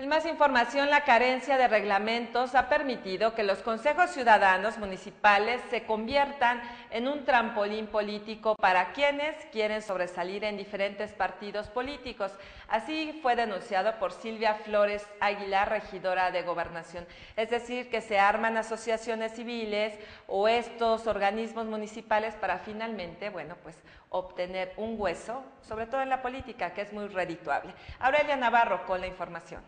En más información, la carencia de reglamentos ha permitido que los consejos ciudadanos municipales se conviertan en un trampolín político para quienes quieren sobresalir en diferentes partidos políticos. Así fue denunciado por Silvia Flores Aguilar, regidora de gobernación. Es decir, que se arman asociaciones civiles o estos organismos municipales para finalmente, bueno, pues obtener un hueso, sobre todo en la política, que es muy redituable. Aurelia Navarro con la información.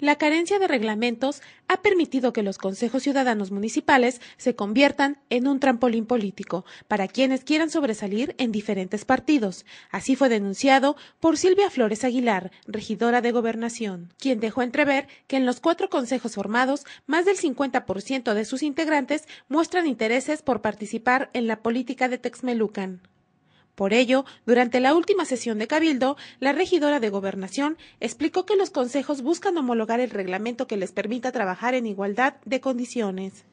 La carencia de reglamentos ha permitido que los consejos ciudadanos municipales se conviertan en un trampolín político para quienes quieran sobresalir en diferentes partidos. Así fue denunciado por Silvia Flores Aguilar, regidora de gobernación, quien dejó entrever que en los cuatro consejos formados, más del 50% de sus integrantes muestran intereses por participar en la política de Texmelucan. Por ello, durante la última sesión de Cabildo, la regidora de Gobernación explicó que los consejos buscan homologar el reglamento que les permita trabajar en igualdad de condiciones.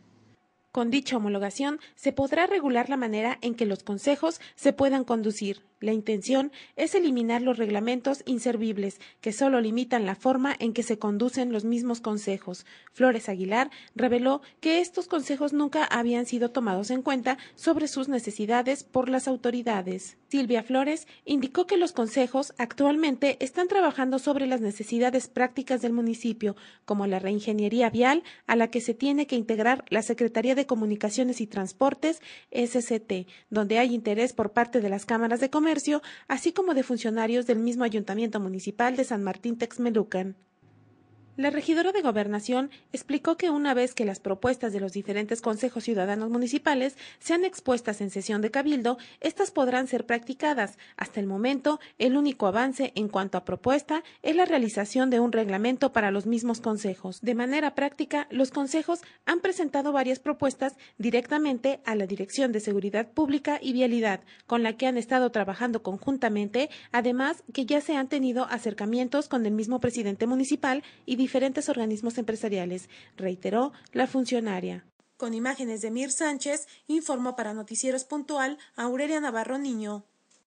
Con dicha homologación se podrá regular la manera en que los consejos se puedan conducir, la intención es eliminar los reglamentos inservibles que solo limitan la forma en que se conducen los mismos consejos. Flores Aguilar reveló que estos consejos nunca habían sido tomados en cuenta sobre sus necesidades por las autoridades. Silvia Flores indicó que los consejos actualmente están trabajando sobre las necesidades prácticas del municipio, como la reingeniería vial a la que se tiene que integrar la Secretaría de Comunicaciones y Transportes, SCT, donde hay interés por parte de las cámaras de comercio Comercio, así como de funcionarios del mismo Ayuntamiento Municipal de San Martín Texmelucan. La regidora de Gobernación explicó que una vez que las propuestas de los diferentes consejos ciudadanos municipales sean expuestas en sesión de cabildo, estas podrán ser practicadas. Hasta el momento, el único avance en cuanto a propuesta es la realización de un reglamento para los mismos consejos. De manera práctica, los consejos han presentado varias propuestas directamente a la Dirección de Seguridad Pública y Vialidad, con la que han estado trabajando conjuntamente, además que ya se han tenido acercamientos con el mismo presidente municipal y diferentes organismos empresariales, reiteró la funcionaria. Con imágenes de Mir Sánchez, informó para Noticieros Puntual Aurelia Navarro Niño.